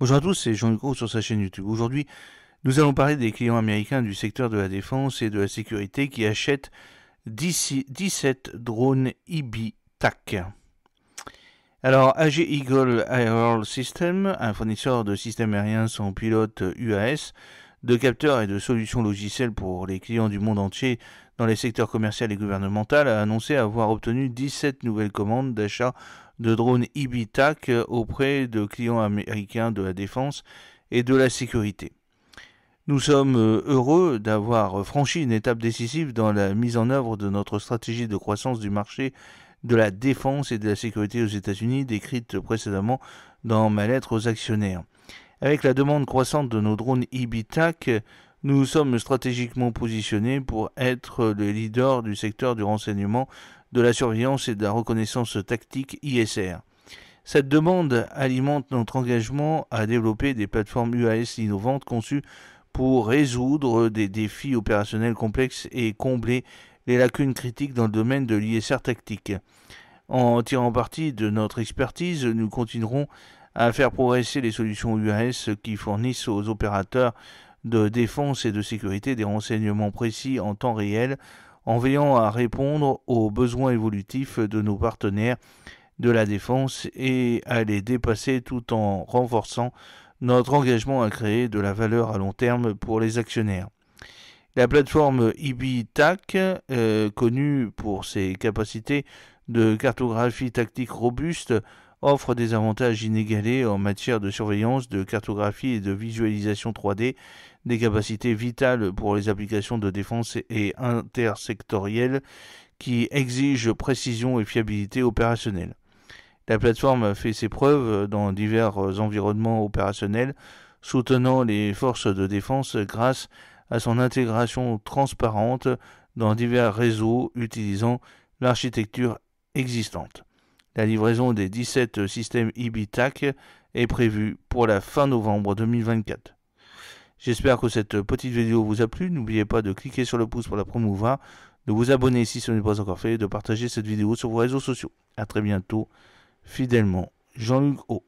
Bonjour à tous, c'est Jean Lucot sur sa chaîne YouTube. Aujourd'hui, nous allons parler des clients américains du secteur de la défense et de la sécurité qui achètent 17 drones IBI-TAC. Alors, AG Eagle Aerial System, un fournisseur de systèmes aériens sans pilote UAS, de capteurs et de solutions logicielles pour les clients du monde entier dans les secteurs commercial et gouvernemental a annoncé avoir obtenu 17 nouvelles commandes d'achat de drones IBITAC auprès de clients américains de la défense et de la sécurité. Nous sommes euh, heureux d'avoir franchi une étape décisive dans la mise en œuvre de notre stratégie de croissance du marché de la défense et de la sécurité aux États-Unis décrite précédemment dans ma lettre aux actionnaires. Avec la demande croissante de nos drones IBITAC, nous sommes stratégiquement positionnés pour être les leaders du secteur du renseignement, de la surveillance et de la reconnaissance tactique ISR. Cette demande alimente notre engagement à développer des plateformes UAS innovantes conçues pour résoudre des défis opérationnels complexes et combler les lacunes critiques dans le domaine de l'ISR tactique. En tirant parti de notre expertise, nous continuerons à faire progresser les solutions UAS qui fournissent aux opérateurs de défense et de sécurité des renseignements précis en temps réel, en veillant à répondre aux besoins évolutifs de nos partenaires de la défense et à les dépasser tout en renforçant notre engagement à créer de la valeur à long terme pour les actionnaires. La plateforme IBITAC, euh, connue pour ses capacités de cartographie tactique robuste, offre des avantages inégalés en matière de surveillance, de cartographie et de visualisation 3D, des capacités vitales pour les applications de défense et intersectorielles qui exigent précision et fiabilité opérationnelle. La plateforme fait ses preuves dans divers environnements opérationnels, soutenant les forces de défense grâce à son intégration transparente dans divers réseaux utilisant l'architecture existante. La livraison des 17 systèmes IBITAC est prévue pour la fin novembre 2024. J'espère que cette petite vidéo vous a plu. N'oubliez pas de cliquer sur le pouce pour la promouvoir, de vous abonner si ce n'est pas encore fait et de partager cette vidéo sur vos réseaux sociaux. A très bientôt, fidèlement, Jean-Luc O.